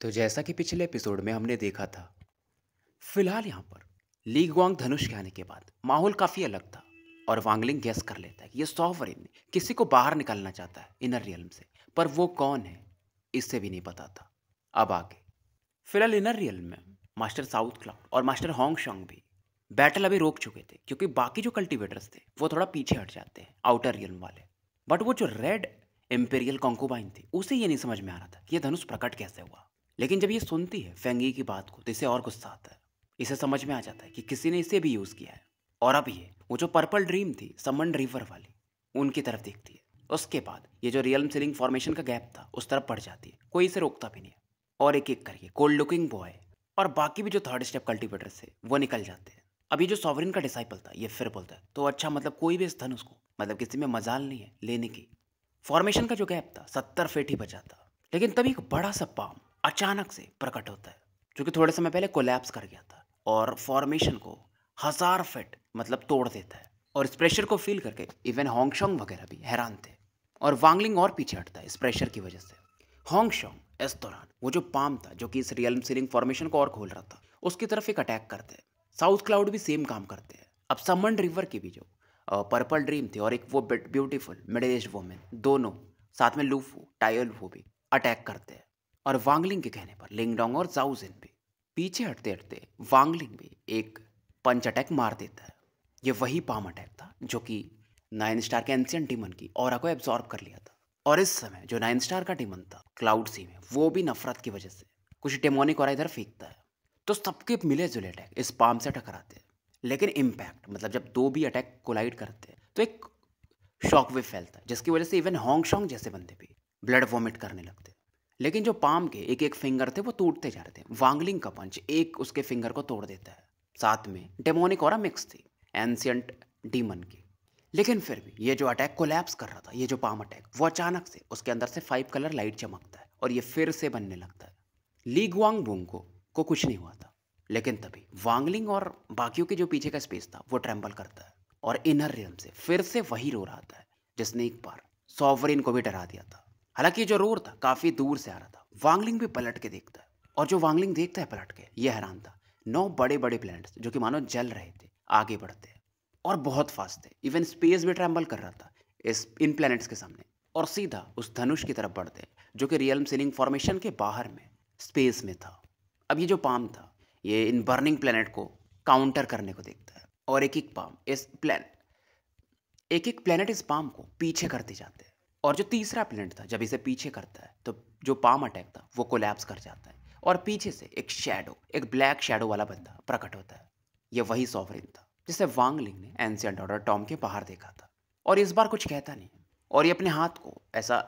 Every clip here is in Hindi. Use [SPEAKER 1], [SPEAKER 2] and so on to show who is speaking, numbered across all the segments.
[SPEAKER 1] तो जैसा कि पिछले एपिसोड में हमने देखा था फिलहाल यहाँ पर ली ग्वांग धनुष के आने के बाद माहौल काफ़ी अलग था और वांगलिंग गैस कर लेता है कि ये सॉवरिन किसी को बाहर निकालना चाहता है इनर रियलम से पर वो कौन है इससे भी नहीं पता था अब आगे फिलहाल इनर रियलम में मास्टर साउथ क्लाउड और मास्टर होंग शोंग भी बैटल अभी रोक चुके थे क्योंकि बाकी जो कल्टीवेटर्स थे वो थोड़ा पीछे हट जाते हैं आउटर रियलम वाले बट वो जो रेड एम्पेरियल कॉन्कोबाइन थी उसे ये नहीं समझ में आ रहा था कि यह धनुष प्रकट कैसे हुआ लेकिन जब ये सुनती है फेंगी की बात को तो इसे और गुस्सा आता है इसे समझ में आ जाता है कि किसी ने इसे भी यूज़ किया है और अब ये वो जो पर्पल ड्रीम थी समन रिवर वाली उनकी तरफ देखती है उसके बाद ये जो रियल सीलिंग फॉर्मेशन का गैप था उस तरफ पड़ जाती है कोई इसे रोकता भी नहीं है और एक एक करके कोल्ड लुकिंग बॉय और बाकी भी जो थर्ड स्टेप कल्टिवेटर से वो निकल जाते हैं अब ये जो सॉवरिन का डिसाइपल था ये फिर बोलता है तो अच्छा मतलब कोई भी स्थान उसको मतलब किसी में मजाल नहीं है लेने की फॉर्मेशन का जो गैप था सत्तर फीट ही बचा था लेकिन तभी एक बड़ा सा पाम अचानक से प्रकट होता है जो कि थोड़े समय पहले कोलैप्स कर गया था और फॉर्मेशन को हज़ार फिट मतलब तोड़ देता है और इस प्रेशर को फील करके इवन हॉन्गशोंग वगैरह भी हैरान थे और वांगलिंग और पीछे हटता है इस प्रेशर की वजह से हॉन्गशोंग इस दौरान वो जो पाम था जो कि इस रियल सीलिंग फॉर्मेशन को और खोल रहा था उसकी तरफ एक अटैक करते हैं साउथ क्लाउड भी सेम काम करते हैं अब समन रिवर की भी जो पर्पल ड्रीम थी और एक वो ब्यूटीफुल मिडिल एज वोमेन दोनों साथ में लूफू टायल वो भी अटैक करते हैं और वांगलिंग के कहने पर लिंगडोंग और जाउजेन भी पीछे हटते हटते वांगलिंग भी एक पंच अटैक मार देता है ये वही पाम अटैक था जो कि नाइन स्टार के एंशियन डिमन की और को एब्जॉर्ब कर लिया था और इस समय जो नाइन स्टार का डिमन था क्लाउड सी में वो भी नफरत की वजह से कुछ डेमोनिक और इधर फेंकता है तो सबके मिले जुले अटैक इस पाम से टकराते हैं लेकिन इम्पैक्ट मतलब जब दो भी अटैक कोलाइड करते हैं तो एक शॉक वेव फैलता है जिसकी वजह से इवन हॉन्ग शॉन्ग जैसे बंदे भी ब्लड वॉमिट करने लगते हैं लेकिन जो पाम के एक एक फिंगर थे वो टूटते जा रहे थे वांगलिंग का पंच एक उसके फिंगर को तोड़ देता है साथ में डेमोनिक और मिक्स थी एंशियंट डीमन की लेकिन फिर भी ये जो अटैक कोलैप्स कर रहा था ये जो पाम अटैक वो अचानक से उसके अंदर से फाइव कलर लाइट चमकता है और ये फिर से बनने लगता है ली गुआंग बुंग को, को कुछ नहीं हुआ था लेकिन तभी वांगलिंग और बाकियों के जो पीछे का स्पेस था वो ट्रैम्बल करता है और इनर रियम से फिर से वही रो रहा था जिसने एक बार सॉवरिन को भी डरा दिया था हालांकि जो रोर था काफी दूर से आ रहा था वांगलिंग भी पलट के देखता है और जो वांगलिंग देखता है पलट के ये हैरान था नौ बड़े बड़े प्लैनेट्स जो कि मानो जल रहे थे आगे बढ़ते हैं और बहुत फास्ट थे इवन स्पेस भी ट्रेवल कर रहा था इस इन प्लैनेट्स के सामने और सीधा उस धनुष की तरफ बढ़ते जो कि रियल सीलिंग फॉर्मेशन के बाहर में स्पेस में था अब ये जो पाम था ये इन बर्निंग प्लैनेट को काउंटर करने को देखता है और एक एक पाम इस प्लान एक एक प्लैनेट इस पाम को पीछे करते जाते हैं और जो तीसरा प्लेनेट था जब इसे पीछे करता है तो जो पाम अटैक था वो कोलैप्स कर जाता है और पीछे से एक शेडो एक ब्लैक शेडो वाला बंदा प्रकट होता है यह वही सॉवरिन था जिसे वांगलिंग ने एंशियंट ऑर्डर टॉम के बाहर देखा था और इस बार कुछ कहता नहीं और ये अपने हाथ को ऐसा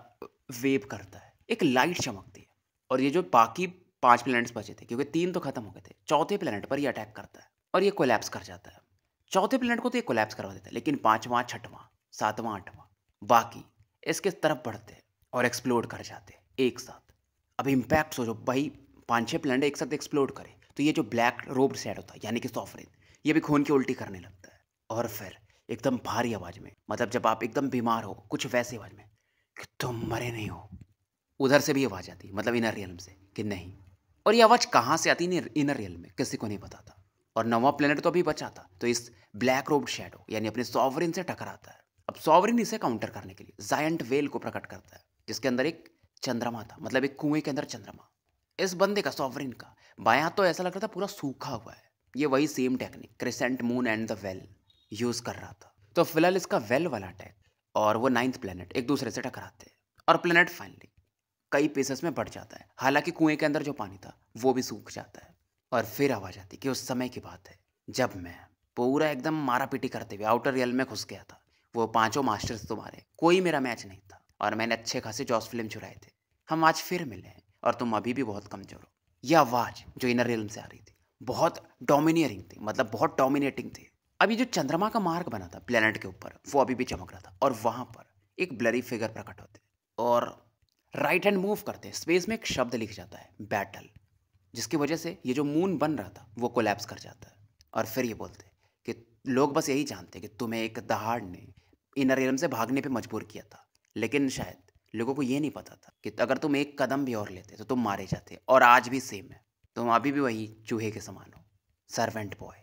[SPEAKER 1] वेव करता है एक लाइट चमकती है और ये जो बाकी पांच प्लैनेट्स बचे थे क्योंकि तीन तो खत्म हो गए थे चौथे प्लैनेट पर ये अटैक करता है और ये कोलैप्स कर जाता है चौथे प्लैनेट को तो ये कोलैप्स करवा देता है लेकिन पांचवा छठवां सातवां आठवां बाकी इसके तरफ बढ़ते और एक्सप्लोर कर जाते एक साथ अब इम्पैक्ट सोचो भाई पाँच छः प्लैंड एक साथ एक्सप्लोर करें तो ये जो ब्लैक रोब सेट होता है यानी कि सॉफरेन ये भी खून की उल्टी करने लगता है और फिर एकदम भारी आवाज में मतलब जब आप एकदम बीमार हो कुछ वैसे आवाज में कि तुम मरे नहीं हो उधर से भी आवाज़ आती मतलब इनर रियल से कि नहीं और ये आवाज़ कहाँ से आती नहीं इनर रियल में किसी को नहीं पता था और नवा प्लेनेट तो अभी बचा था तो इस ब्लैक रोब शेडो यानी अपने सॉवरिन से टकराता है अब सॉवरिन इसे काउंटर करने के लिए जायंट वेल को प्रकट करता है जिसके अंदर एक चंद्रमा था मतलब एक कुएं के अंदर चंद्रमा इस बंदे का सॉवरिन का बाया तो ऐसा लग रहा था पूरा सूखा हुआ है ये वही same technique crescent moon and the well use कर रहा था तो फिलहाल इसका वेल वाला अटैक और वो नाइन्थ प्लेनेट एक दूसरे से टकराते हैं और प्लेनेट फाइनली कई पीसेस में बढ़ जाता है हालांकि कुएं के अंदर जो पानी था वो भी सूख जाता है और फिर आवाज आती कि उस समय की बात है जब मैं पूरा एकदम मारा पीटी करते हुए आउटर रियल में घुस गया था वो पांचों मास्टर्स तुम्हारे कोई मेरा मैच नहीं था और मैंने अच्छे खासे जॉस फिल्म चुराए थे हम आज फिर मिले हैं और तुम अभी भी बहुत कमजोर हो यह आवाज़ जो इनर रिल्म से आ रही थी बहुत डोमिनियरिंग थी मतलब बहुत डोमिनेटिंग थी अभी जो चंद्रमा का मार्ग बना था प्लेनेट के ऊपर वो अभी भी चमक रहा था और वहाँ पर एक ब्लरी फिगर प्रकट होते और राइट हैंड मूव करते स्पेस में एक शब्द लिख जाता है बैटल जिसकी वजह से ये जो मून बन रहा था वो कोलैप्स कर जाता है और फिर ये बोलते कि लोग बस यही जानते कि तुम्हें एक दहाड़ ने इनर रियलम से भागने पे मजबूर किया था लेकिन शायद लोगों को ये नहीं पता था कि अगर तुम एक कदम भी और लेते तो तुम मारे जाते और आज भी सेम है तुम अभी भी वही चूहे के समान हो सर्वेंट बॉय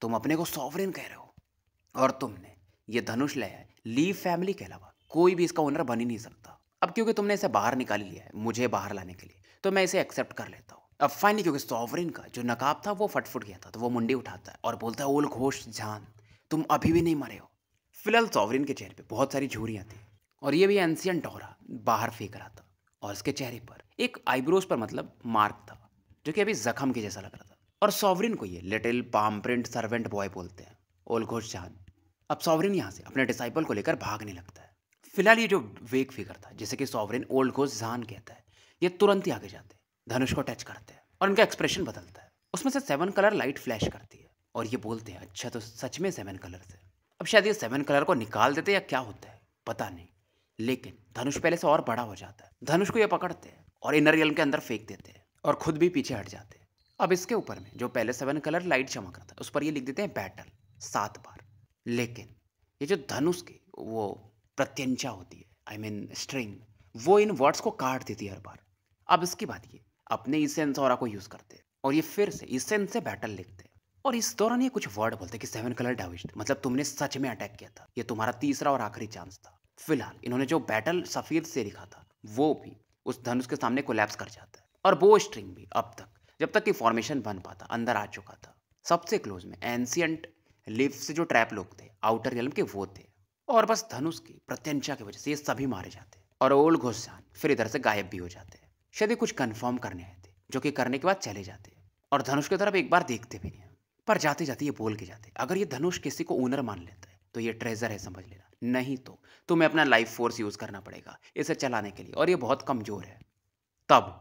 [SPEAKER 1] तुम अपने को सॉवरिन कह रहे हो और तुमने ये धनुष लिया है लीव फैमिली के अलावा कोई भी इसका ओनर बन ही नहीं सकता अब क्योंकि तुमने इसे बाहर निकाल लिया है मुझे बाहर लाने के लिए तो मैं इसे एक्सेप्ट कर लेता हूँ अब फाइनली क्योंकि सॉवरिन का जो नकाब था वो फटफुट गया था तो वो मुंडी उठाता है और बोलता है ओल घोष जान तुम अभी भी नहीं मरे हो फिलहाल सॉवरिन के चेहरे पे बहुत सारी झूरियाँ थी और ये भी एंशियंट टोहरा बाहर फेंक रहा था और इसके चेहरे पर एक आईब्रोज पर मतलब मार्क था जो कि अभी जख्म के जैसा लग रहा था और सॉवरिन को ये little palm print servant boy बोलते हैं ओलघोष जहान अब सॉवरिन यहाँ से अपने डिसाइपल को लेकर भागने लगता है फिलहाल ये जो वेक फिगर था जैसे कि सॉवरिन ओल्ड घोष जहान कहता है ये तुरंत ही आगे जाते हैं धनुष को टच करते हैं और उनका एक्सप्रेशन बदलता है उसमें से सेवन कलर लाइट फ्लैश करती है और ये बोलते हैं अच्छा तो सच में सेवन कलर्स से अब शायद ये सेवन कलर को निकाल देते या क्या होता है पता नहीं लेकिन धनुष पहले से और बड़ा हो जाता है धनुष को ये पकड़ते हैं और इनर रियल के अंदर फेंक देते हैं और खुद भी पीछे हट जाते हैं अब इसके ऊपर में जो पहले सेवन कलर लाइट चमक रहा था उस पर ये लिख देते हैं बैटल सात बार लेकिन ये जो धनुष की वो प्रत्यंचा होती है आई मीन स्ट्रिंग वो इन वर्ड्स को काट देती है हर बार अब इसकी बात ये अपने ईसेंस और को यूज़ करते हैं और ये फिर से ईसेंस से बैटल लिखते हैं और इस दौरान ये कुछ वर्ड बोलते कि सेवन कलर डाविस्ट मतलब तुमने सच में अटैक किया था ये तुम्हारा तीसरा और आखिरी चांस था फिलहाल इन्होंने जो बैटल सफेद से लिखा था वो भी उस धनुष के सामने कोलैप्स कर जाता है और वो स्ट्रिंग भी अब तक जब तक कि फॉर्मेशन बन पाता अंदर आ चुका था सबसे क्लोज में एंसियंट लिव से जो ट्रैप लोग थे आउटर रियलम के वो थे और बस धनुष की प्रत्यंशा की वजह से ये सभी मारे जाते और ओल्ड घोषान फिर इधर से गायब भी हो जाते हैं शायद कुछ कन्फर्म करने आए थे जो कि करने के बाद चले जाते और धनुष की तरफ एक बार देखते भी नहीं पर जाते जाते ये बोल के जाते अगर ये धनुष किसी को ओनर मान लेता है तो ये ट्रेजर है समझ लेना नहीं तो तुम्हें अपना लाइफ फोर्स यूज़ करना पड़ेगा इसे चलाने के लिए और ये बहुत कमज़ोर है तब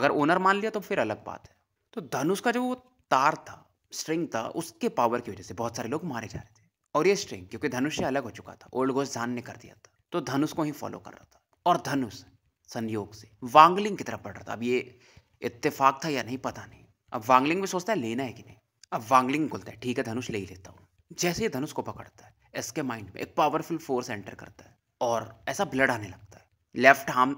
[SPEAKER 1] अगर ओनर मान लिया तो फिर अलग बात है तो धनुष का जो वो तार था स्ट्रिंग था उसके पावर की वजह से बहुत सारे लोग मारे जा रहे थे और ये स्ट्रिंग क्योंकि धनुष से अलग हो चुका था ओल्ड गोस्ट जान ने कर दिया था तो धनुष को ही फॉलो कर रहा था और धनुष संयोग से वांगलिंग की तरफ बढ़ रहा था अब ये इत्तेफाक था या नहीं पता नहीं अब वांगलिंग में सोचता है लेना है कि नहीं अब वांगलिंग बोलता है ठीक है धनुष ले ही लेता हूँ जैसे ही धनुष को पकड़ता है इसके माइंड में एक पावरफुल फोर्स एंटर करता है और ऐसा ब्लड आने लगता है लेफ्ट आर्म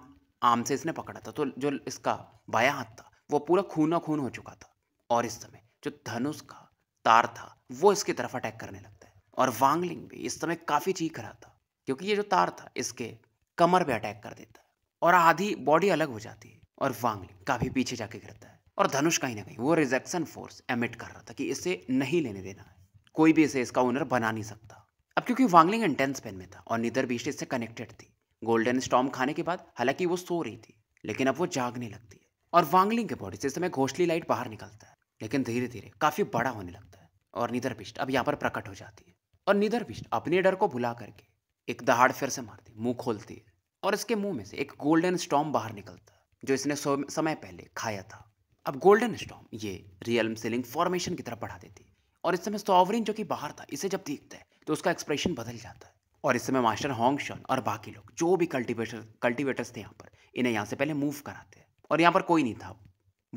[SPEAKER 1] आर्म से इसने पकड़ा था तो जो इसका बाया हाथ था वो पूरा खूना खून हो चुका था और इस समय जो धनुष का तार था वो इसकी तरफ अटैक करने लगता है और वांगलिंग भी इस समय काफ़ी चीख रहा था क्योंकि ये जो तार था इसके कमर पे अटैक कर देता है और आधी बॉडी अलग हो जाती है और वांगलिंग काफ़ी पीछे जाके गिरता है और धनुष कहीं ना कहीं वो रिजेक्शन फोर्स एमिट कर रहा था कि इसे नहीं लेने देना है कोई भी इसे इसका ओनर बना नहीं सकता अब क्योंकि वांगलिंग इंटेंस पेन में था और निदर बीस्ट इससे कनेक्टेड थी गोल्डन स्टॉम खाने के बाद हालांकि वो सो रही थी लेकिन अब वो जागने लगती है और वांगलिंग के बॉडी से इस समय घोषली लाइट बाहर निकलता है लेकिन धीरे धीरे काफी बड़ा होने लगता है और निदर बिस्ट अब यहाँ पर प्रकट हो जाती है और निदर बिस्ट अपने डर को भुला करके एक दहाड़ फिर से मारती मुंह खोलती है और इसके मुंह में से एक गोल्डन स्टॉम बाहर निकलता है जो इसने समय पहले खाया था अब गोल्डन स्टॉम ये रियलम सेलिंग फॉर्मेशन की तरफ बढ़ा देती है और इस समय सॉवरिन जो कि बाहर था इसे जब देखता है तो उसका एक्सप्रेशन बदल जाता है और इस समय मास्टर होंगशन और बाकी लोग जो भी कल्टीवेटर कल्टिवेटर्स थे यहाँ पर इन्हें यहाँ से पहले मूव कराते हैं और यहाँ पर कोई नहीं था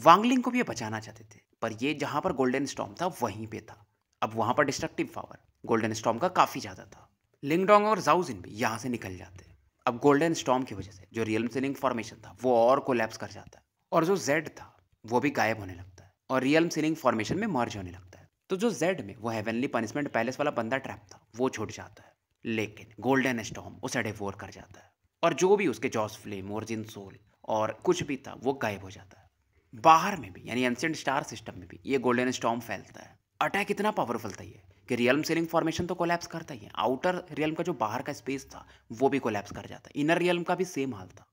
[SPEAKER 1] वांगलिंग को भी ये बचाना चाहते थे पर ये जहाँ पर गोल्डन स्टॉम था वहीं पे था अब वहाँ पर डिस्ट्रक्टिव पावर गोल्डन स्टॉम का काफ़ी ज़्यादा था लिंगडोंग और जाउजिन भी यहाँ से निकल जाते हैं अब गोल्डन स्टॉम की वजह से जो रियल सेलिंग फॉर्मेशन था वो और कोलैप्स कर जाता है और जो जेड था वो भी गायब होने लगता है और रियल सीलिंग फॉर्मेशन में मर्ज होने लगता है तो जो जेड में वो हेवनली पनिशमेंट पैलेस वाला बंदा ट्रैप था वो छूट जाता है लेकिन गोल्डन स्टॉम उसे डेवोर कर जाता है और जो भी उसके जॉस फ्लेम ओरिजिन सोल और कुछ भी था वो गायब हो जाता है बाहर में भी यानी एंसेंट स्टार सिस्टम में भी ये गोल्डन स्टॉम फैलता है अटैक इतना पावरफुल था ये कि रियल सीलिंग फॉर्मेशन तो कोलैप्स करता ही है आउटर रियल का जो बाहर का स्पेस था वो भी कोलैप्स कर जाता है इनर रियल का भी सेम हाल था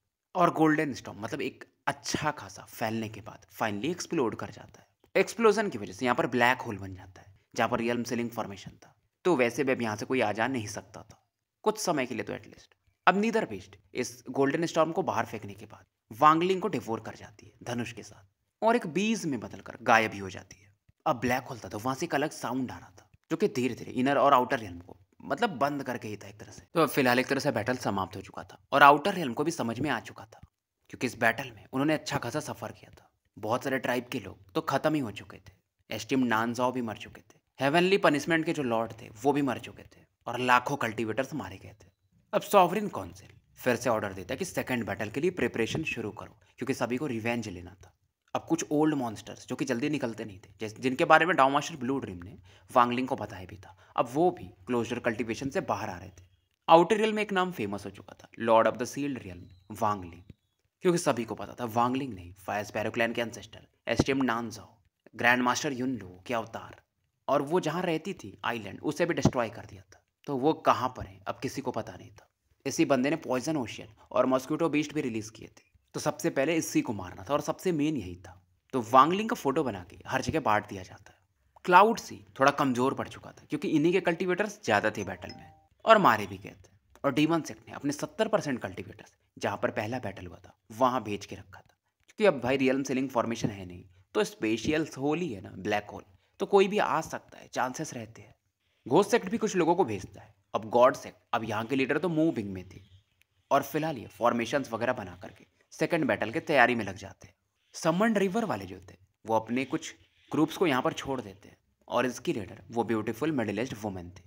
[SPEAKER 1] और गोल्डन स्टॉम मतलब एक अच्छा खासा फैलने के बाद फाइनली एक्सप्लोड कर जाता है एक्सप्लोजन की वजह से यहाँ पर ब्लैक होल बन जाता है जहाँ पर रियल सेलिंग फॉर्मेशन था तो वैसे भी अब यहाँ से कोई आ जा नहीं सकता था कुछ समय के लिए तो एटलीस्ट अब नीदर बेस्ट इस गोल्डन स्टॉर्म को बाहर फेंकने के बाद वांगलिंग को डिवोर कर जाती है धनुष के साथ और एक बीज में बदलकर गायब भी हो जाती है अब ब्लैक होल था तो वहां से एक अलग साउंड आ रहा था जो कि धीरे धीरे इनर और आउटर रियल को मतलब बंद करके ही था एक तरह से तो फिलहाल एक तरह से बैटल समाप्त हो चुका था और आउटर रियल को भी समझ में आ चुका था क्योंकि इस बैटल में उन्होंने अच्छा खासा सफ़र किया था बहुत सारे ट्राइब के लोग तो ख़त्म ही हो चुके थे एस्टिम नानजाओ भी मर चुके थे हेवनली पनिशमेंट के जो लॉर्ड थे वो भी मर चुके थे और लाखों कल्टिवेटर्स मारे गए थे अब सॉवरिन काउंसिल फिर से ऑर्डर देता है कि सेकेंड बैटल के लिए प्रिपरेशन शुरू करो क्योंकि सभी को रिवेंज लेना था अब कुछ ओल्ड मॉन्स्टर्स जो कि जल्दी निकलते नहीं थे जिनके बारे में डाउमाशर ब्लू ड्रीम ने वांगलिंग को बताया भी था अब वो भी क्लोजर कल्टिवेशन से बाहर आ रहे थे आउटर रियल में एक नाम फेमस हो चुका था lord of the sealed realm Wangling क्योंकि सभी को पता था वांगलिंग नहीं फायस पैरोक्लैन के एंसेस्टर एस्टिम नानजाओ ग्रैंड मास्टर युनलू के अवतार और वो जहाँ रहती थी आइलैंड उसे भी डिस्ट्रॉय कर दिया था तो वो कहाँ पर है अब किसी को पता नहीं था इसी बंदे ने पॉइजन ओशियन और मॉस्क्यूटो बीस्ट भी रिलीज़ किए थे तो सबसे पहले इसी को मारना था और सबसे मेन यही था तो वांगलिंग का फोटो बना के हर जगह बांट दिया जाता है क्लाउड सी थोड़ा कमज़ोर पड़ चुका था क्योंकि इन्हीं के कल्टीवेटर्स ज़्यादा थे बैटल में और मारे भी गए थे और डीमन सेक्ट ने अपने सत्तर परसेंट कल्टीवेटर्स जहाँ पर पहला बैटल हुआ था वहाँ भेज के रखा था क्योंकि अब भाई रियल सेलिंग फॉर्मेशन है नहीं तो स्पेशियल होल ही है ना ब्लैक होल तो कोई भी आ सकता है चांसेस रहते हैं घोष सेक्ट भी कुछ लोगों को भेजता है अब गॉड सेक्ट अब यहाँ के लीडर तो मूविंग में थे और फिलहाल ये फॉर्मेशन वगैरह बना करके सेकेंड बैटल के तैयारी में लग जाते हैं समन रिवर वाले जो थे वो अपने कुछ ग्रुप्स को यहाँ पर छोड़ देते हैं और इसकी लीडर वो ब्यूटीफुल मिडिल वुमेन थी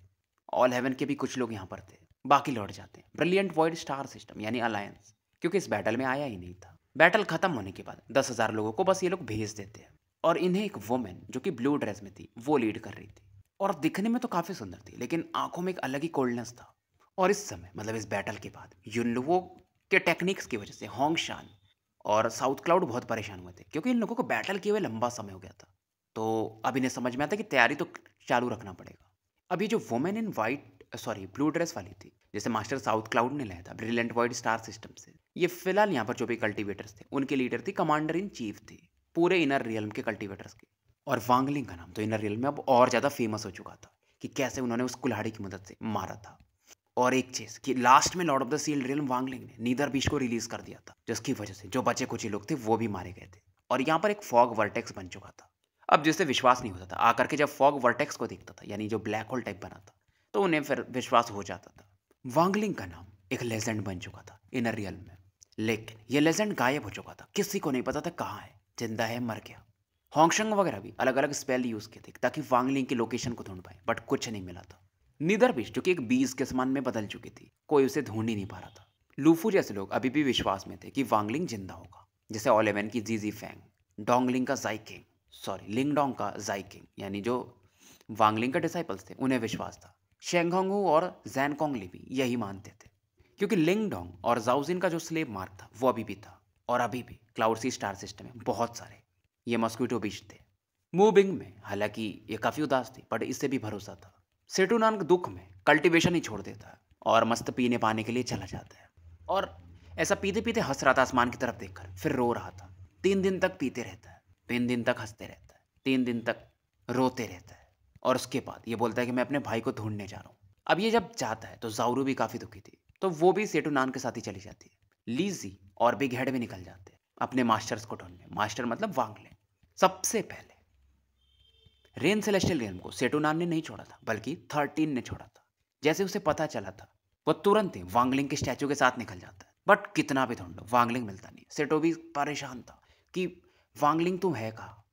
[SPEAKER 1] ऑल हेवन के भी कुछ लोग यहाँ पर थे बाकी लौट जाते हैं ब्रिलियंट वॉइड स्टार सिस्टम यानी अलायंस क्योंकि इस बैटल में आया ही नहीं था बैटल खत्म होने के बाद दस हजार लोगों को बस ये लोग भेज देते हैं और इन्हें एक वुमेन जो कि ब्लू ड्रेस में थी वो लीड कर रही थी और दिखने में तो काफ़ी सुंदर थी लेकिन आंखों में एक अलग ही कोल्डनेस था और इस समय मतलब इस बैटल के बाद इन लोगों के टेक्निक्स की वजह से होंग शान और साउथ क्लाउड बहुत परेशान हुए थे क्योंकि इन लोगों को बैटल किए हुए लंबा समय हो गया था तो अब इन्हें समझ में आता कि तैयारी तो चालू रखना पड़ेगा अभी जो women in white sorry blue dress वाली थी जैसे मास्टर साउथ क्लाउड ने लाया था ब्रिलियंट वॉइड स्टार सिस्टम से ये फिलहाल यहाँ पर जो भी कल्टीवेटर्स थे उनके लीडर थे कमांडर इन चीफ थे पूरे इनर रियलम के कल्टीवेटर्स के और वांगलिंग का नाम तो इनर रियलम में अब और ज़्यादा फेमस हो चुका था कि कैसे उन्होंने उस कुल्हाड़ी की मदद से मारा था और एक चीज़ कि लास्ट में lord of the seal realm Wangling ने नीदर बीच को रिलीज़ कर दिया था जिसकी वजह से जो बचे कुछ ही लोग थे वो भी मारे गए थे और यहाँ पर एक फॉग वर्टेक्स बन चुका था अब जिससे विश्वास नहीं होता था आकर के जब फॉग वर्टेक्स को देखता था यानी जो ब्लैक होल टाइप बना था तो उन्हें फिर विश्वास हो जाता था वांगलिंग का नाम एक लेजेंड बन चुका था इनर रियल में लेकिन ये लेजेंड गायब हो चुका था किसी को नहीं पता था कहाँ है जिंदा है मर गया हॉन्गशंग वगैरह भी अलग अलग स्पेल यूज़ किए थे ताकि वांगलिंग की लोकेशन को ढूंढ पाए बट कुछ नहीं मिला था निदर बीज जो कि एक बीज के समान में बदल चुकी थी कोई उसे ढूंढ ही नहीं पा रहा था लूफू जैसे लोग अभी भी विश्वास में थे कि वांगलिंग जिंदा होगा जैसे ऑलेवन की जीजी फैंग डोंगलिंग का जाइकिंग सॉरी लिंगडोंग का जाइकिंग यानी जो वांगलिंग का डिसाइपल्स थे उन्हें विश्वास था शेंगोंगू और जैनकोंग लिपि यही मानते थे क्योंकि लिंगडोंग और जाउजिन का जो स्लेब मार्ग था वो अभी भी था और अभी भी क्लाउडसी स्टार सिस्टम में बहुत सारे ये मॉस्क्यूटो बीज थे मूविंग में हालांकि ये काफ़ी उदास थी बट इससे भी भरोसा था नानक दुख में कल्टिवेशन ही छोड़ देता है और मस्त पीने पाने के लिए चला जाता है और ऐसा पीते पीते हंस रहा था आसमान की तरफ देखकर फिर रो रहा था तीन दिन तक पीते रहता है तीन दिन तक हंसते रहता है तीन दिन तक रोते रहता है और उसके बाद ये बोलता है कि मैं अपने भाई को ढूंढने जा रहा हूँ अब ये जब जाता है तो जावरू भी काफ़ी दुखी थी तो वो भी सेटू नान के साथ ही चली जाती है लीजी और बिग हेड भी निकल जाते हैं अपने मास्टर्स को ढूंढने मास्टर मतलब वांगले सबसे पहले रेन सेलेस्टियल रेन को सेटू नान ने नहीं छोड़ा था बल्कि थर्टीन ने छोड़ा था जैसे उसे पता चला था वो तुरंत ही वांगलिंग के स्टैचू के साथ निकल जाता है बट कितना भी ढूंढो वांगलिंग मिलता नहीं सेटो भी परेशान था कि वांगलिंग तुम है कहा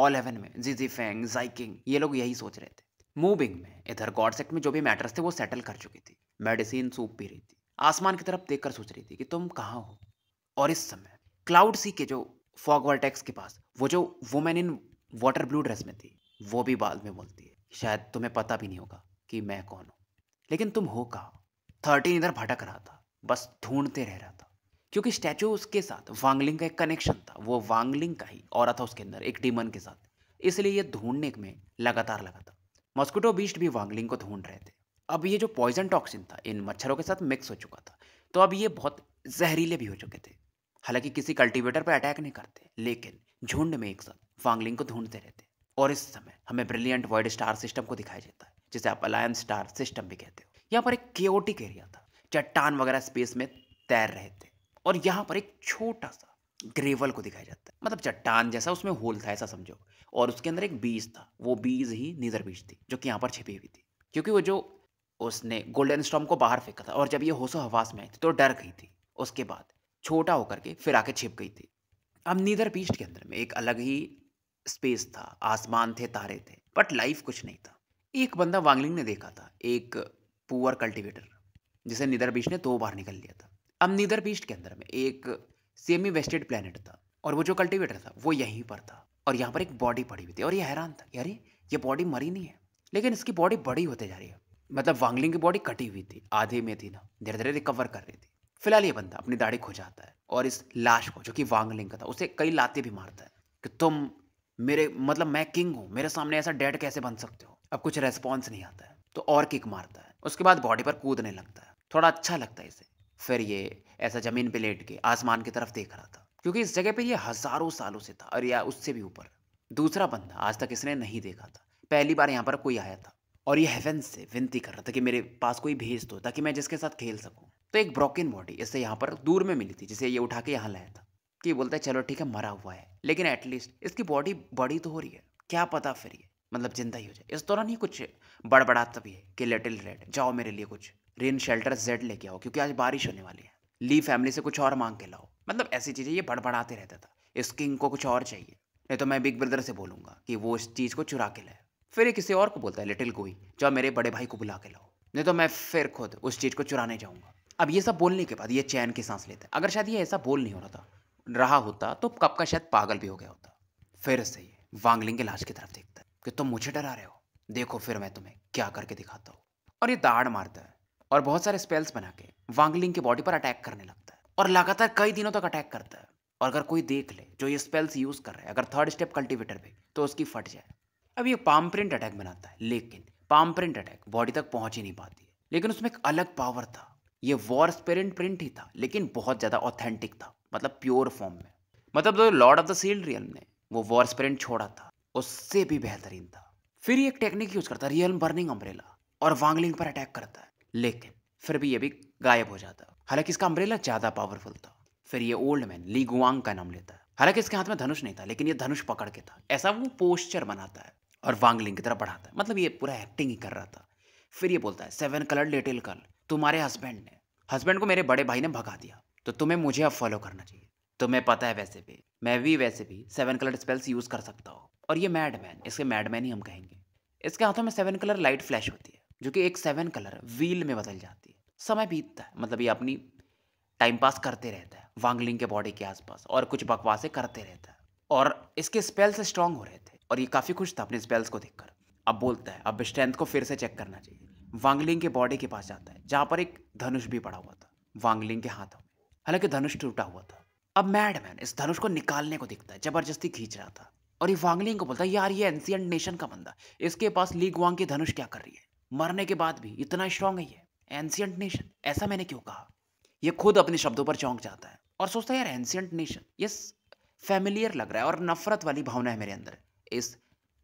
[SPEAKER 1] ऑल हेवन में जी फेंग जाइकिंग ये लोग यही सोच रहे थे मूविंग में इधर सेक्ट में जो भी मैटर्स थे वो सेटल कर चुकी थी मेडिसिन सूप पी रही थी आसमान की तरफ देख सोच रही थी कि तुम कहाँ हो और इस समय क्लाउड सी के जो फॉग वर्टेक्स के पास वो जो women in water blue dress में थी वो भी बाद में बोलती है शायद तुम्हें पता भी नहीं होगा कि मैं कौन हूँ लेकिन तुम हो कहा थर्टीन इधर भटक रहा था बस ढूंढते रह रहा था क्योंकि स्टैचू उसके साथ वांगलिंग का एक कनेक्शन था वो वांगलिंग का ही और था उसके अंदर एक डिमन के साथ इसलिए ये ढूंढने में लगातार लगा था मॉस्किटो बीस्ट भी वांगलिंग को ढूंढ रहे थे अब ये जो पॉइजन टॉक्सिन था इन मच्छरों के साथ मिक्स हो चुका था तो अब ये बहुत जहरीले भी हो चुके थे हालांकि किसी कल्टीवेटर पर अटैक नहीं करते लेकिन झुंड में एक साथ वांगलिंग को ढूंढते रहते और इस समय हमें ब्रिलियंट वर्ल्ड स्टार सिस्टम को दिखाया जाता है जिसे आप अलायंस स्टार सिस्टम भी कहते हो यहाँ पर एक केओटिक एरिया था चट्टान वगैरह स्पेस में तैर रहे थे और यहाँ पर एक छोटा सा ग्रेवल को दिखाया जाता है मतलब चट्टान जैसा उसमें होल था ऐसा समझो और उसके अंदर एक बीज था वो बीज ही नीदर बीज थी जो कि यहाँ पर छिपी हुई थी क्योंकि वो जो उसने गोल्डन स्टॉम को बाहर फेंका था और जब ये होशो हवास में आई थी तो डर गई थी उसके बाद छोटा होकर के फिर आके छिप गई थी अब नीदर बीस्ट के अंदर में एक अलग ही स्पेस था आसमान थे तारे थे बट लाइफ कुछ नहीं था एक बंदा वांगलिंग ने देखा था एक पुअर कल्टिवेटर जिसे निदर बीज ने दो बार निकल लिया था अमनीदर बीस्ट के अंदर में एक सेमी वेस्टेड प्लानट था और वो जो कल्टिवेटर था वो यहीं पर था और यहाँ पर एक बॉडी पड़ी हुई थी और ये हैरान था यार ये बॉडी मरी नहीं है लेकिन इसकी बॉडी बड़ी होते जा रही है मतलब वांगलिंग की बॉडी कटी हुई थी आधे में थी ना धीरे धीरे रिकवर कर रही थी फिलहाल ये बंदा अपनी दाढ़ी खो जाता है और इस लाश को जो कि वांगलिंग का था उसे कई लाते भी मारता है कि तुम मेरे मतलब मैं किंग हूँ मेरे सामने ऐसा डेड कैसे बन सकते हो अब कुछ रेस्पॉन्स नहीं आता है तो और किक मारता है उसके बाद बॉडी पर कूदने लगता है थोड़ा अच्छा लगता है इसे फिर ये ऐसा ज़मीन पे लेट के आसमान की तरफ देख रहा था क्योंकि इस जगह पे ये हज़ारों सालों से था और या उससे भी ऊपर दूसरा बंदा आज तक इसने नहीं देखा था पहली बार यहाँ पर कोई आया था और ये हेवन से विनती कर रहा था कि मेरे पास कोई भेज दो ताकि मैं जिसके साथ खेल सकूँ तो एक ब्रोकन बॉडी इससे यहाँ पर दूर में मिली थी जिसे ये उठा के यहाँ लाया था कि बोलता है चलो ठीक है मरा हुआ है लेकिन एटलीस्ट इसकी बॉडी बड़ी तो हो रही है क्या पता फिर ये मतलब जिंदा ही हो जाए इस दौरान ही कुछ बड़बड़ाता भी है कि लिटिल रेड जाओ मेरे लिए कुछ रेन शेल्टर जेड लेके आओ क्योंकि आज बारिश होने वाली है ली फैमिली से कुछ और मांग के लाओ मतलब ऐसी चीज़ें ये बड़बड़ाते रहता था इस किंग को कुछ और चाहिए नहीं तो मैं बिग ब्रदर से बोलूँगा कि वो इस चीज़ को चुरा के लाए फिर ये किसी और को बोलता है लिटिल गोई जाओ मेरे बड़े भाई को बुला के लाओ नहीं तो मैं फिर खुद उस चीज़ को चुराने जाऊँगा अब ये सब बोलने के बाद ये चैन की सांस लेता है अगर शायद ये ऐसा बोल नहीं हो रहा था रहा होता तो कब का शायद पागल भी हो गया होता फिर से ये वांगलिंग के लाश की तरफ देखता है कि तुम मुझे डरा रहे हो देखो फिर मैं तुम्हें क्या करके दिखाता हूँ और ये दाड़ मारता है और बहुत सारे स्पेल्स बना के वांगलिंग के बॉडी पर अटैक करने लगता है और लगातार कई दिनों तक अटैक करता है और अगर कोई देख ले जो ये स्पेल्स यूज़ कर रहा है अगर थर्ड स्टेप कल्टिवेटर पे तो उसकी फट जाए अब ये पाम प्रिंट अटैक बनाता है लेकिन पाम प्रिंट अटैक बॉडी तक पहुंच ही नहीं पाती है लेकिन उसमें एक अलग पावर था ये वॉर स्पेरेंट प्रिंट ही था लेकिन बहुत ज़्यादा ऑथेंटिक था मतलब प्योर फॉर्म में मतलब जो lord of the sealed realm ने वो वॉर स्पेरेंट छोड़ा था उससे भी बेहतरीन था फिर ये एक टेक्निक यूज़ करता है रियल बर्निंग अम्ब्रेला और वांगलिंग पर अटैक करता है लेकिन फिर भी ये भी गायब हो जाता हालांकि इसका अम्ब्रेला ज़्यादा पावरफुल था फिर ये ओल्ड मैन लीगुआंग का नाम लेता है हालांकि इसके हाथ में धनुष नहीं था लेकिन ये धनुष पकड़ के था ऐसा वो पोस्चर बनाता है और वांगलिंग की तरफ बढ़ाता है मतलब ये पूरा एक्टिंग ही कर रहा था फिर ये बोलता है सेवन कलर लिटिल कल तुम्हारे हस्बैंड ने हस्बैंड को मेरे बड़े भाई ने भगा दिया तो तुम्हें मुझे अब फॉलो करना चाहिए तुम्हें पता है वैसे भी मैं भी वैसे भी सेवन कलर स्पेल्स यूज़ कर सकता हूँ और ये मैडमैन इसके मैडमैन ही हम कहेंगे इसके हाथों में सेवन कलर लाइट फ्लैश होती है जो कि एक सेवन कलर व्हील में बदल जाती है समय बीतता है मतलब ये अपनी टाइम पास करते रहता है वांगलिंग के बॉडी के आसपास और कुछ बकवासें करते रहता है और इसके स्पेल्स स्ट्रांग हो रहे थे और ये काफ़ी खुश था अपने स्पेल्स को देखकर अब बोलता है अब स्ट्रेंथ को फिर से चेक करना चाहिए वांगलिंग के बॉडी के पास जाता है जहाँ पर एक धनुष भी पड़ा हुआ था वांगलिंग के हाथों में हालांकि धनुष टूटा हुआ था अब मैडमैन इस धनुष को निकालने को दिखता है जबरदस्ती खींच रहा था और ये वांगलिंग को बोलता है यार ये एंशियंट नेशन का बंदा इसके पास लीग वांग की धनुष क्या कर रही है मरने के बाद भी इतना स्ट्रांग है ये एंशियंट नेशन ऐसा मैंने क्यों कहा ये खुद अपने शब्दों पर चौंक जाता है और सोचता है यार एंशियंट नेशन ये फैमिलियर लग रहा है और नफरत वाली भावना है मेरे अंदर इस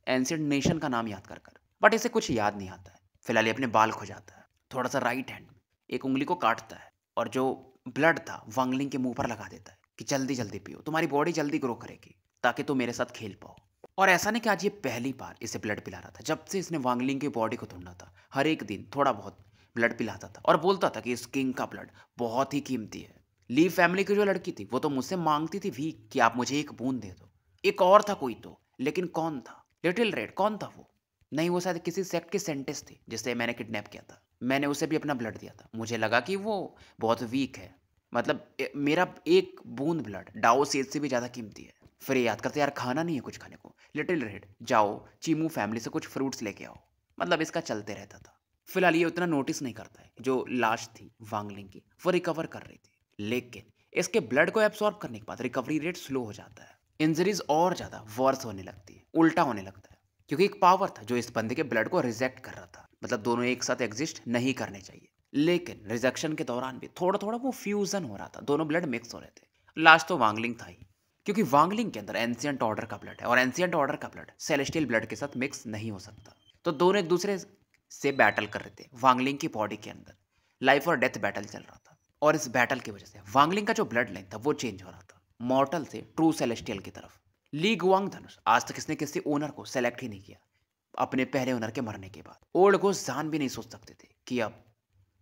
[SPEAKER 1] एंशियंट नेशन का नाम याद कर कर बट इसे कुछ याद नहीं आता है फिलहाल ये अपने बाल खो जाता है थोड़ा सा राइट हैंड में एक उंगली को काटता है और जो ब्लड था वांगलिंग के मुंह पर लगा देता है कि जल्दी जल्दी पियो तुम्हारी बॉडी जल्दी ग्रो करेगी ताकि तुम मेरे साथ खेल पाओ और ऐसा नहीं कि आज ये पहली बार इसे ब्लड पिला रहा था जब से इसने वांगलिंग की बॉडी को ढूंढा था हर एक दिन थोड़ा बहुत ब्लड पिलाता था और बोलता था कि इस किंग का ब्लड बहुत ही कीमती है ली फैमिली की जो लड़की थी वो तो मुझसे मांगती थी भी कि आप मुझे एक बूंद दे दो एक और था कोई तो लेकिन कौन था लिटिल रेड कौन था वो नहीं वो शायद किसी सेक्ट के सेंटेंस थी जिससे मैंने किडनैप किया था मैंने उसे भी अपना ब्लड दिया था मुझे लगा कि वो बहुत वीक है मतलब मेरा एक बूंद ब्लड डाओ सेज से भी ज़्यादा कीमती है फिर याद करते यार खाना नहीं है कुछ खाने को लिटिल रेड जाओ चीमू फैमिली से कुछ फ्रूट्स लेके आओ मतलब इसका चलते रहता था फिलहाल ये उतना नोटिस नहीं करता है जो लाश थी वांगलिंग की वो रिकवर कर रही थी लेकिन इसके ब्लड को एब्सॉर्ब करने के बाद रिकवरी रेट स्लो हो जाता है इंजरीज और ज़्यादा वर्स होने लगती है उल्टा होने लगता है क्योंकि एक पावर था जो इस बंदे के ब्लड को रिजेक्ट कर रहा था मतलब दोनों एक साथ एग्जिस्ट नहीं करने चाहिए लेकिन रिजेक्शन के दौरान भी थोड़ा थोड़ा वो फ्यूजन हो रहा था दोनों ब्लड मिक्स हो रहे थे लास्ट तो वांगलिंग था ही क्योंकि वांगलिंग के अंदर एंशियंट ऑर्डर का ब्लड है और एंशियंट ऑर्डर का ब्लड सेलेस्टियल ब्लड के साथ मिक्स नहीं हो सकता तो दोनों एक दूसरे से बैटल कर रहे थे वांगलिंग की बॉडी के अंदर लाइफ और डेथ बैटल चल रहा था और इस बैटल की वजह से वांगलिंग का जो ब्लड लाइन था वो चेंज हो रहा था मॉर्टल से ट्रू सेलेस्टियल की तरफ ली गुआंग धनुष आज तक इसने किसी ओनर को सेलेक्ट ही नहीं किया अपने पहले ओनर के मरने के बाद ओल्ड गो जान भी नहीं सोच सकते थे कि अब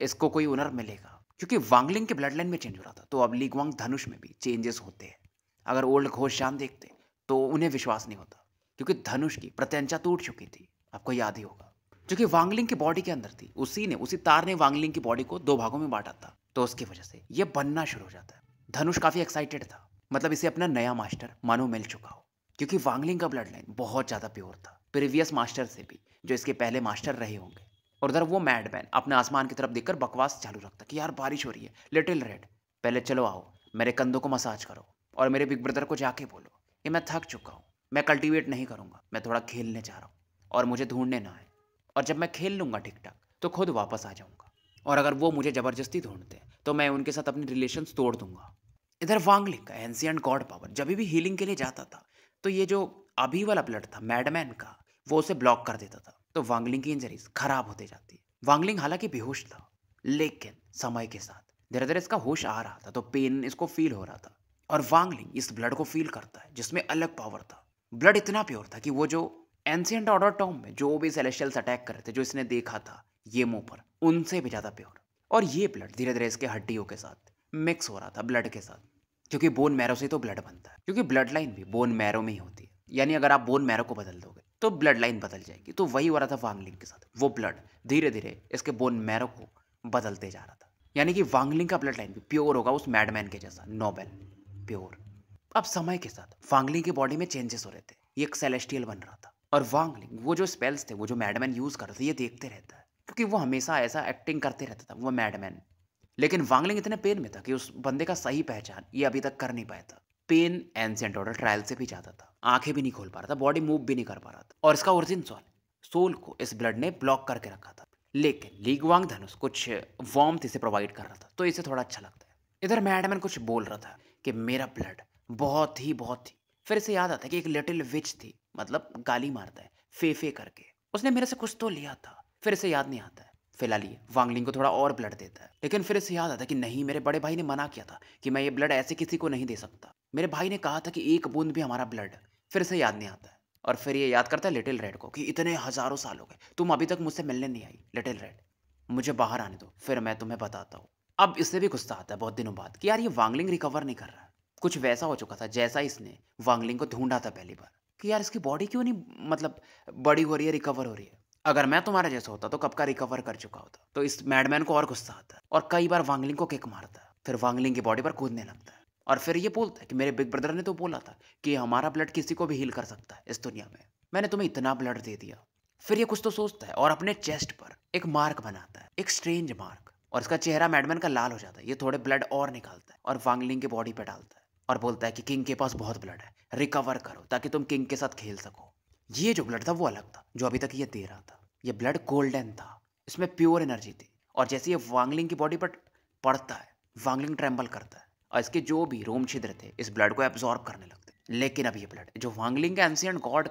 [SPEAKER 1] इसको कोई ओनर मिलेगा क्योंकि वांगलिंग के ब्लड लाइन में चेंज हो रहा था तो अब लीगवांग धनुष में भी चेंजेस होते हैं अगर ओल्ड घोष श्याम देखते तो उन्हें विश्वास नहीं होता क्योंकि धनुष की प्रत्यंचा टूट चुकी थी आपको याद ही होगा जो कि वांगलिंग की बॉडी के अंदर थी उसी ने उसी तार ने वांगलिंग की बॉडी को दो भागों में बांटा था तो उसकी वजह से यह बनना शुरू हो जाता है धनुष काफी एक्साइटेड था मतलब इसे अपना नया मास्टर मानो मिल चुका हो क्योंकि वांगलिंग का ब्लड लाइन बहुत ज्यादा प्योर था प्रीवियस मास्टर से भी जो इसके पहले मास्टर रहे होंगे और उधर वो मैडमैन अपने आसमान की तरफ देखकर बकवास चालू रखता कि यार बारिश हो रही है लिटिल रेड पहले चलो आओ मेरे कंधों को मसाज करो और मेरे बिग ब्रदर को जाके बोलो कि मैं थक चुका हूँ मैं कल्टीवेट नहीं करूँगा मैं थोड़ा खेलने जा रहा हूँ और मुझे ढूंढने ना आए और जब मैं खेल लूँगा ठीक ठाक तो खुद वापस आ जाऊँगा और अगर वो मुझे ज़बरदस्ती ढूंढते तो मैं उनके साथ अपनी रिलेशन तोड़ दूंगा इधर वांगलिंग का एंड गॉड पावर जब भी हीलिंग के लिए जाता था तो ये जो अभी वाला ब्लड था मैडमैन का वो उसे ब्लॉक कर देता था तो वांगलिंग की इंजरीज खराब होती जाती वांगलिंग हालांकि बेहोश था लेकिन समय के साथ धीरे धीरे इसका होश आ रहा था तो पेन इसको फील हो रहा था और वांगलिंग इस ब्लड को फील करता है जिसमें अलग पावर था ब्लड इतना प्योर था कि वो जो एंशियंट ऑर्डर टॉम में जो भी सेलेशियल्स अटैक कर रहे थे जो इसने देखा था ये मुंह पर उनसे भी ज़्यादा प्योर और ये ब्लड धीरे धीरे इसके हड्डियों के साथ मिक्स हो रहा था ब्लड के साथ क्योंकि बोन मैरो से तो ब्लड बनता है क्योंकि ब्लड लाइन भी बोन मैरो में ही होती है यानी अगर आप बोन मैरो को बदल दोगे तो ब्लड लाइन बदल जाएगी तो वही हो रहा था वांगलिंग के साथ वो ब्लड धीरे धीरे इसके बोन मैरो को बदलते जा रहा था यानी कि वांगलिंग का ब्लड लाइन भी प्योर होगा उस मैडमैन के जैसा नोबेल प्योर अब समय के साथ फांगलिंग की बॉडी में चेंजेस हो रहे थे ये एक सेलेस्टियल बन रहा था और वांगलिंग वो जो स्पेल्स थे वो जो मैडमैन यूज़ करते थे ये देखते रहता है क्योंकि वो हमेशा ऐसा एक्टिंग करते रहता था वो मैडमैन लेकिन वांगलिंग इतने पेन में था कि उस बंदे का सही पहचान ये अभी तक कर नहीं पाया था पेन एंसेंट ऑर्डर ट्रायल से भी ज़्यादा था आंखें भी नहीं खोल पा रहा था बॉडी मूव भी नहीं कर पा रहा था और इसका ओरिजिन सॉल सोल को इस ब्लड ने ब्लॉक करके रखा था लेकिन लीग वांग धनुष कुछ वॉर्म इसे प्रोवाइड कर रहा था तो इसे थोड़ा अच्छा लगता है इधर मैडमैन कुछ बोल रहा था कि मेरा ब्लड बहुत ही बहुत ही फिर इसे याद आता है कि एक लिटिल विच थी मतलब गाली मारता है फे फे करके उसने मेरे से कुछ तो लिया था फिर इसे याद नहीं आता है फिलहाल ये वांगलिंग को थोड़ा और ब्लड देता है लेकिन फिर इसे याद आता है कि नहीं मेरे बड़े भाई ने मना किया था कि मैं ये ब्लड ऐसे किसी को नहीं दे सकता मेरे भाई ने कहा था कि एक बूंद भी हमारा ब्लड फिर से याद नहीं आता है और फिर ये याद करता है लिटिल रेड को कि इतने हजारों साल हो गए तुम अभी तक मुझसे मिलने नहीं आई लिटिल रेड मुझे बाहर आने दो फिर मैं तुम्हें बताता हूँ अब इससे भी गुस्सा आता है बहुत दिनों बाद कि यार ये वांगलिंग रिकवर नहीं कर रहा कुछ वैसा हो चुका था जैसा इसने वांगलिंग को ढूंढा था पहली बार कि यार इसकी बॉडी क्यों नहीं मतलब बड़ी हो रही है रिकवर हो रही है अगर मैं तुम्हारे जैसा होता तो कब का रिकवर कर चुका होता तो इस मैडमैन को और गुस्सा आता है और कई बार वांगलिंग को किक मारता है फिर वांगलिंग की बॉडी पर कूदने लगता है और फिर ये बोलता है कि मेरे बिग ब्रदर ने तो बोला था कि हमारा ब्लड किसी को भी हील कर सकता है इस दुनिया में मैंने तुम्हें इतना ब्लड दे दिया फिर ये कुछ तो सोचता है और अपने चेस्ट पर एक मार्क बनाता है एक स्ट्रेंज मार्क और इसका चेहरा मैडमैन का लाल हो जाता है ये थोड़े ब्लड और निकालता है और वांगलिंग के बॉडी पर डालता है और बोलता है कि किंग के पास बहुत ब्लड है रिकवर करो ताकि तुम किंग के साथ खेल सको ये जो ब्लड था वो अलग था जो अभी तक ये दे रहा था ये ब्लड गोल्डन था इसमें प्योर एनर्जी थी और जैसे ये वांगलिंग की बॉडी पर पड़ता है वांगलिंग ट्रेम्बल करता है और इसके जो भी रोम छिद्र थे इस ब्लड को एब्जॉर्ब करने लगते लेकिन अब ये ब्लड जो वांगलिंग का एंसियंट गॉड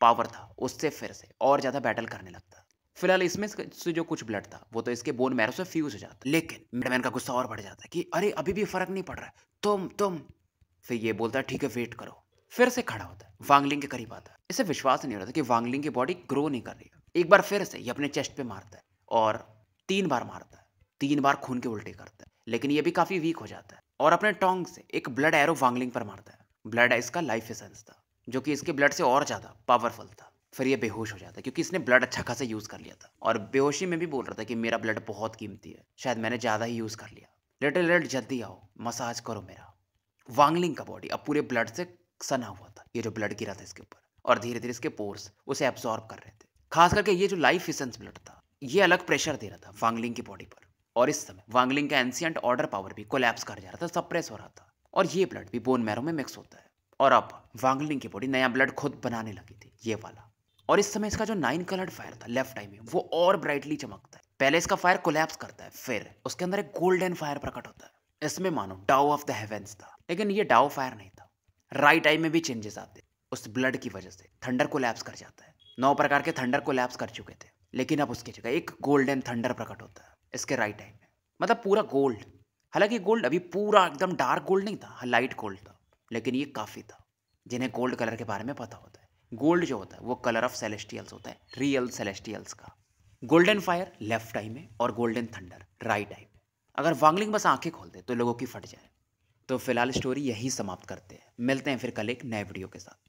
[SPEAKER 1] पावर था उससे फिर से और ज़्यादा बैटल करने लगता फिलहाल इसमें से जो कुछ ब्लड था वो तो इसके बोन मैरो से फ्यूज हो जाता लेकिन मैडमैन का गुस्सा और बढ़ जाता है कि अरे अभी भी फर्क नहीं पड़ रहा है तुम तुम फिर ये बोलता है ठीक है वेट करो फिर से खड़ा होता है वांगलिंग के करीब आता है इसे विश्वास नहीं हो रहा था कि वांगलिंग की बॉडी ग्रो नहीं कर रही है एक बार फिर से ये अपने चेस्ट पे मारता है और तीन बार मारता है तीन बार खून के उल्टे करता है लेकिन ये भी काफी वीक हो जाता है और अपने टोंग से एक ब्लड एरो वांगलिंग पर मारता है ब्लड इसका लाइफ एसेंस था जो कि इसके ब्लड से और ज्यादा पावरफुल था फिर ये बेहोश हो जाता है क्योंकि इसने ब्लड अच्छा खासा यूज़ कर लिया था और बेहोशी में भी बोल रहा था कि मेरा ब्लड बहुत कीमती है शायद मैंने ज़्यादा ही यूज़ कर लिया लिटिल लेट जल्दी आओ मसाज करो मेरा वांगलिंग का बॉडी अब पूरे ब्लड से सना हुआ था ये जो ब्लड गिरा था इसके ऊपर और धीरे धीरे इसके पोर्स उसे एब्जॉर्ब कर रहे थे खास करके ये जो लाइफ इसेंस ब्लड था ये अलग प्रेशर दे रहा था वांगलिंग की बॉडी पर और इस समय वांगलिंग का एंसियंट ऑर्डर पावर भी कोलैप्स कर जा रहा था सप्रेस हो रहा था और ये ब्लड भी बोन मैरो में मिक्स होता है और अब वांगलिंग की बॉडी नया ब्लड खुद बनाने लगी थी ये वाला और इस समय इसका जो नाइन कलर्ड फायर था लेफ्ट आई में वो और ब्राइटली चमकता है पहले इसका फायर कोलैप्स करता है फिर उसके अंदर एक गोल्डन फायर प्रकट होता है इसमें मानो डाउ ऑफ द हेवेंस था लेकिन ये डाउ फायर नहीं था राइट आई में भी चेंजेस आते उस ब्लड की वजह से थंडर कोलैप्स कर जाता है नौ प्रकार के थंडर कोलैप्स कर चुके थे लेकिन अब उसकी जगह एक गोल्डन थंडर प्रकट होता है इसके राइट आई में मतलब पूरा गोल्ड हालांकि गोल्ड अभी पूरा एकदम डार्क गोल्ड नहीं था लाइट गोल्ड था लेकिन ये काफ़ी था जिन्हें गोल्ड कलर के बारे में पता होता है गोल्ड जो होता है वो कलर ऑफ सेलेस्टियल्स होता है रियल सेलेस्टियल्स का गोल्डन फायर लेफ्ट आई में और गोल्डन थंडर राइट आई में अगर वांगलिंग बस आंखें खोल दे तो लोगों की फट जाए तो फिलहाल स्टोरी यही समाप्त करते हैं मिलते हैं फिर कल एक नए वीडियो के साथ